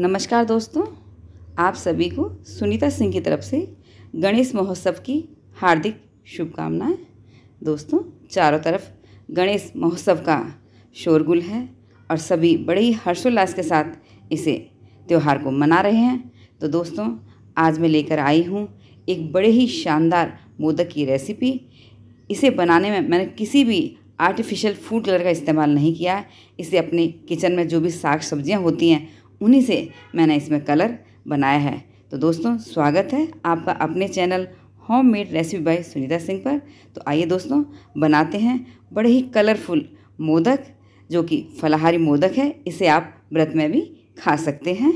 नमस्कार दोस्तों आप सभी को सुनीता सिंह की तरफ से गणेश महोत्सव की हार्दिक शुभकामनाएं दोस्तों चारों तरफ गणेश महोत्सव का शोरगुल है और सभी बड़े ही हर्षोल्लास के साथ इसे त्यौहार को मना रहे हैं तो दोस्तों आज मैं लेकर आई हूँ एक बड़े ही शानदार मोदक की रेसिपी इसे बनाने में मैंने किसी भी आर्टिफिशियल फूड कलर का इस्तेमाल नहीं किया है इसे अपने किचन में जो भी साग सब्जियाँ होती हैं उन्हीं से मैंने इसमें कलर बनाया है तो दोस्तों स्वागत है आपका अपने channel homemade recipe by Sunita Singh पर तो आइए दोस्तों बनाते हैं बड़े ही कलरफुल मोदक जो कि फलाहारी मोदक है इसे आप व्रत में भी खा सकते हैं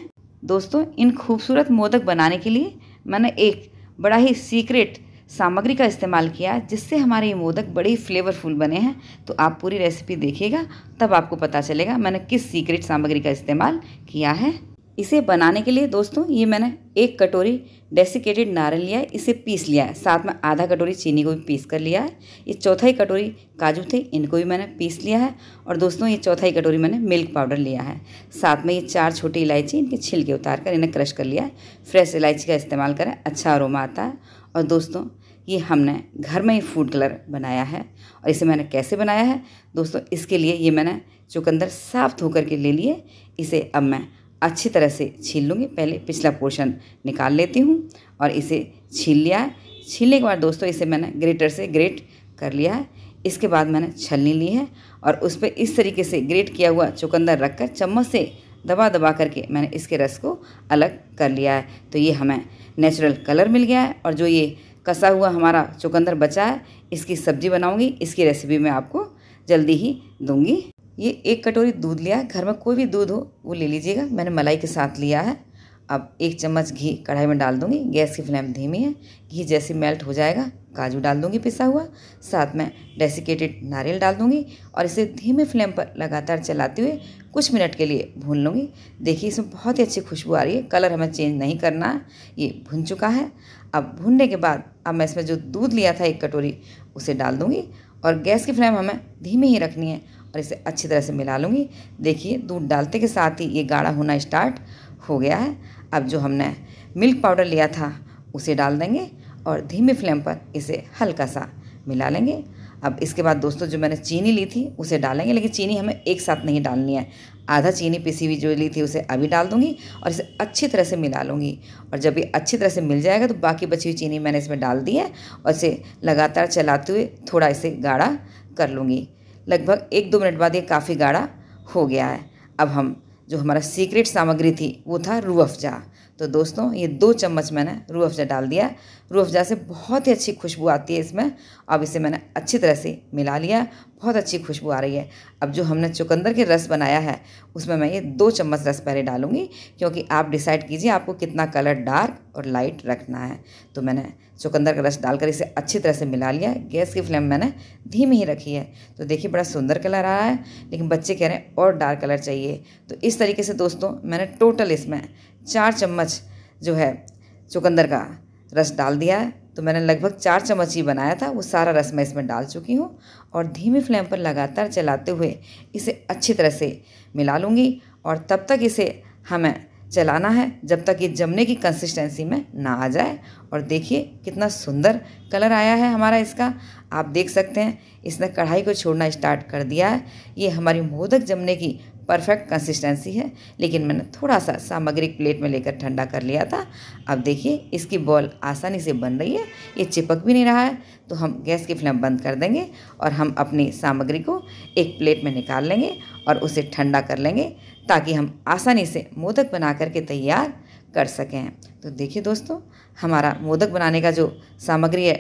दोस्तों इन खूबसूरत मोदक बनाने के लिए मैंने एक बड़ा ही सीक्रेट सामग्री का इस्तेमाल किया जिससे हमारे ये मोदक बड़े ही फ्लेवरफुल बने हैं तो आप पूरी रेसिपी देखिएगा तब आपको पता चलेगा मैंने किस सीक्रेट सामग्री का इस्तेमाल किया है इसे बनाने के लिए दोस्तों ये मैंने एक कटोरी डेसिकेटेड नारियल लिया है इसे पीस लिया है साथ में आधा कटोरी चीनी को भी पीस कर लिया है ये चौथाई कटोरी काजू थे इनको भी मैंने पीस लिया है और दोस्तों ये चौथाई कटोरी मैंने मिल्क पाउडर लिया है साथ में ये चार छोटी इलायची इनके छिलके उतार कर इन्हें क्रश कर लिया है फ्रेश इलायची का इस्तेमाल करें अच्छा अरोमा आता है और दोस्तों ये हमने घर में ही फूड कलर बनाया है और इसे मैंने कैसे बनाया है दोस्तों इसके लिए ये मैंने चुकंदर साफ धो कर के ले लिए इसे अब मैं अच्छी तरह से छील लूँगी पहले पिछला पोर्शन निकाल लेती हूँ और इसे छील लिया है छीलने के बाद दोस्तों इसे मैंने ग्रेटर से ग्रेट कर लिया है इसके बाद मैंने छलनी ली है और उस पर इस तरीके से ग्रेट किया हुआ चुकंदर रखकर चम्मच से दबा दबा करके मैंने इसके रस को अलग कर लिया है तो ये हमें नेचुरल कलर मिल गया है और जो ये कसा हुआ हमारा चुकंदर बचा है इसकी सब्जी बनाऊंगी इसकी रेसिपी मैं आपको जल्दी ही दूंगी ये एक कटोरी दूध लिया है घर में कोई भी दूध हो वो ले लीजिएगा मैंने मलाई के साथ लिया है अब एक चम्मच घी कढ़ाई में डाल दूंगी गैस की फ्लेम धीमी है घी जैसे मेल्ट हो जाएगा काजू डाल दूंगी पिसा हुआ साथ में डेसिकेटेड नारियल डाल दूंगी और इसे धीमे फ्लेम पर लगातार चलाते हुए कुछ मिनट के लिए भून लूँगी देखिए इसमें बहुत ही अच्छी खुशबू आ रही है कलर हमें चेंज नहीं करना है ये भुन चुका है अब भूनने के बाद अब मैं इसमें जो दूध लिया था एक कटोरी उसे डाल दूँगी और गैस की फ्लेम हमें धीमे ही रखनी है और इसे अच्छी तरह से मिला लूँगी देखिए दूध डालते के साथ ही ये गाढ़ा होना स्टार्ट हो गया है अब जो हमने मिल्क पाउडर लिया था उसे डाल देंगे और धीमी फ्लेम पर इसे हल्का सा मिला लेंगे अब इसके बाद दोस्तों जो मैंने चीनी ली थी उसे डालेंगे लेकिन चीनी हमें एक साथ नहीं डालनी है आधा चीनी पिसी हुई जो ली थी उसे अभी डाल दूंगी और इसे अच्छी तरह से मिला लूँगी और जब ये अच्छी तरह से मिल जाएगा तो बाकी बची हुई चीनी मैंने इसमें डाल दी है और इसे लगातार चलाते हुए थोड़ा इसे गाढ़ा कर लूँगी लगभग एक दो मिनट बाद ये काफ़ी गाढ़ा हो गया है अब हम जो हमारा सीक्रेट सामग्री थी वो था अफजा तो दोस्तों ये दो चम्मच मैंने रूह अफ़ज़ा डाल दिया रूह अफ़ज़ा से बहुत ही अच्छी खुशबू आती है इसमें अब इसे मैंने अच्छी तरह से मिला लिया बहुत अच्छी खुशबू आ रही है अब जो हमने चुकंदर के रस बनाया है उसमें मैं ये दो चम्मच रस पहले डालूंगी क्योंकि आप डिसाइड कीजिए आपको कितना कलर डार्क और लाइट रखना है तो मैंने चुकंदर का रस डालकर इसे अच्छी तरह से मिला लिया गैस की फ्लेम मैंने धीमी ही रखी है तो देखिए बड़ा सुंदर कलर आ रहा है लेकिन बच्चे कह रहे हैं और डार्क कलर चाहिए तो इस तरीके से दोस्तों मैंने टोटल इसमें चार चम्मच जो है चुकंदर का रस डाल दिया है तो मैंने लगभग चार चम्मच ही बनाया था वो सारा रस मैं इसमें डाल चुकी हूँ और धीमी फ्लेम पर लगातार चलाते हुए इसे अच्छी तरह से मिला लूँगी और तब तक इसे हमें चलाना है जब तक ये जमने की कंसिस्टेंसी में ना आ जाए और देखिए कितना सुंदर कलर आया है हमारा इसका आप देख सकते हैं इसने कढ़ाई को छोड़ना स्टार्ट कर दिया है ये हमारी मोदक जमने की परफेक्ट कंसिस्टेंसी है लेकिन मैंने थोड़ा सा सामग्री प्लेट में लेकर ठंडा कर लिया था अब देखिए इसकी बॉल आसानी से बन रही है ये चिपक भी नहीं रहा है तो हम गैस की फ्लेम बंद कर देंगे और हम अपनी सामग्री को एक प्लेट में निकाल लेंगे और उसे ठंडा कर लेंगे ताकि हम आसानी से मोदक बना करके तैयार कर सकें तो देखिए दोस्तों हमारा मोदक बनाने का जो सामग्री है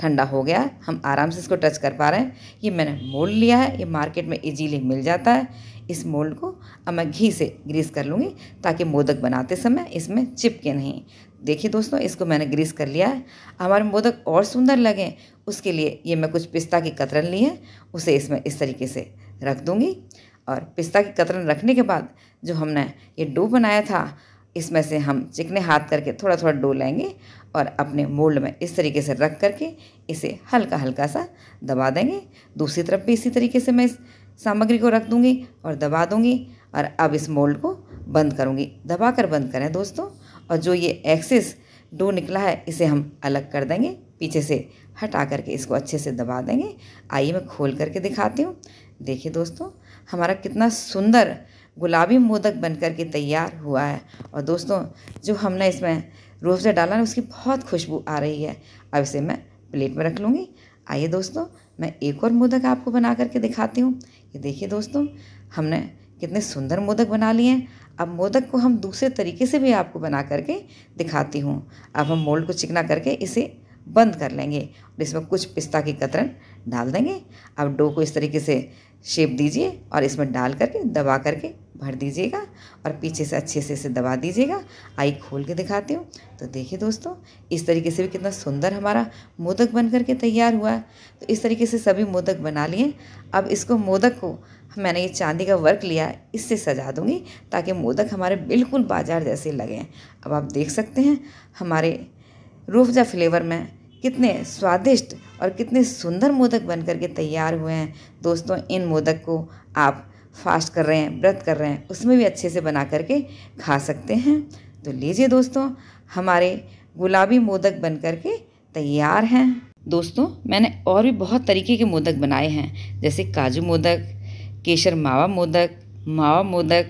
ठंडा हो गया है हम आराम से इसको टच कर पा रहे हैं ये मैंने मोल्ड लिया है ये मार्केट में इजीली मिल जाता है इस मोल्ड को अब मैं घी से ग्रीस कर लूँगी ताकि मोदक बनाते समय इसमें चिपके नहीं देखिए दोस्तों इसको मैंने ग्रीस कर लिया है हमारे मोदक और सुंदर लगे उसके लिए ये मैं कुछ पिस्ता की कतरन ली है उसे इसमें इस तरीके से रख दूँगी और पिस्ता की कतरन रखने के बाद जो हमने ये डो बनाया था इसमें से हम चिकने हाथ करके थोड़ा थोड़ा डो लेंगे और अपने मोल्ड में इस तरीके से रख करके इसे हल्का हल्का सा दबा देंगे दूसरी तरफ भी इसी तरीके से मैं इस सामग्री को रख दूँगी और दबा दूँगी और अब इस मोल्ड को बंद करूँगी दबा कर बंद करें दोस्तों और जो ये एक्सेस डो निकला है इसे हम अलग कर देंगे पीछे से हटा करके इसको अच्छे से दबा देंगे आइए मैं खोल करके दिखाती हूँ देखिए दोस्तों हमारा कितना सुंदर गुलाबी मोदक बन कर के तैयार हुआ है और दोस्तों जो हमने इसमें रूह से डाला ना उसकी बहुत खुशबू आ रही है अब इसे मैं प्लेट में रख लूँगी आइए दोस्तों मैं एक और मोदक आपको बना करके दिखाती हूँ ये देखिए दोस्तों हमने कितने सुंदर मोदक बना लिए हैं अब मोदक को हम दूसरे तरीके से भी आपको बना करके दिखाती हूँ अब हम मोल्ड को चिकना करके इसे बंद कर लेंगे और इसमें कुछ पिस्ता की कतरन डाल देंगे अब डो को इस तरीके से शेप दीजिए और इसमें डाल करके दबा करके भर दीजिएगा और पीछे से अच्छे से इसे दबा दीजिएगा आई खोल के दिखाती हूँ तो देखिए दोस्तों इस तरीके से भी कितना सुंदर हमारा मोदक बन करके तैयार हुआ है तो इस तरीके से सभी मोदक बना लिए अब इसको मोदक को मैंने ये चांदी का वर्क लिया है इससे सजा दूँगी ताकि मोदक हमारे बिल्कुल बाजार जैसे लगें अब आप देख सकते हैं हमारे रूफजा फ्लेवर में कितने स्वादिष्ट और कितने सुंदर मोदक बन करके तैयार हुए हैं दोस्तों इन मोदक को आप फास्ट कर रहे हैं व्रत कर रहे हैं उसमें भी अच्छे से बना करके खा सकते हैं तो लीजिए दोस्तों हमारे गुलाबी मोदक बन करके तैयार हैं दोस्तों मैंने और भी बहुत तरीके के मोदक बनाए हैं जैसे काजू मोदक केसर मावा मोदक मावा मोदक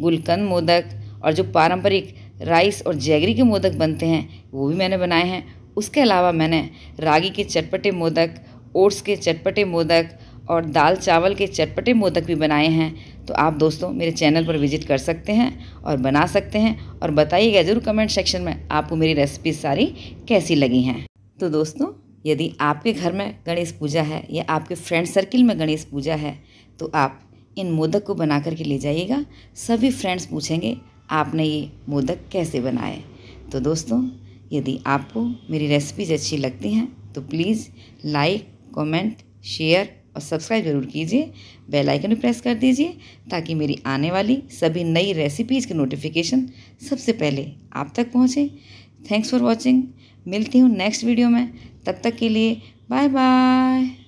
गुलकंद मोदक और जो पारंपरिक राइस और जैगरी के मोदक बनते हैं वो भी मैंने बनाए हैं उसके अलावा मैंने रागी के चटपटे मोदक ओट्स के चटपटे मोदक और दाल चावल के चटपटे मोदक भी बनाए हैं तो आप दोस्तों मेरे चैनल पर विजिट कर सकते हैं और बना सकते हैं और बताइएगा ज़रूर कमेंट सेक्शन में आपको मेरी रेसिपी सारी कैसी लगी हैं तो दोस्तों यदि आपके घर में गणेश पूजा है या आपके फ्रेंड सर्किल में गणेश पूजा है तो आप इन मोदक को बना करके ले जाइएगा सभी फ्रेंड्स पूछेंगे आपने ये मोदक कैसे बनाए तो दोस्तों यदि आपको मेरी रेसिपीज़ अच्छी लगती हैं तो प्लीज़ लाइक कमेंट, शेयर और सब्सक्राइब ज़रूर कीजिए बेल आइकन भी प्रेस कर दीजिए ताकि मेरी आने वाली सभी नई रेसिपीज़ की नोटिफिकेशन सबसे पहले आप तक पहुँचे थैंक्स फॉर वॉचिंग मिलती हूँ नेक्स्ट वीडियो में तब तक के लिए बाय बाय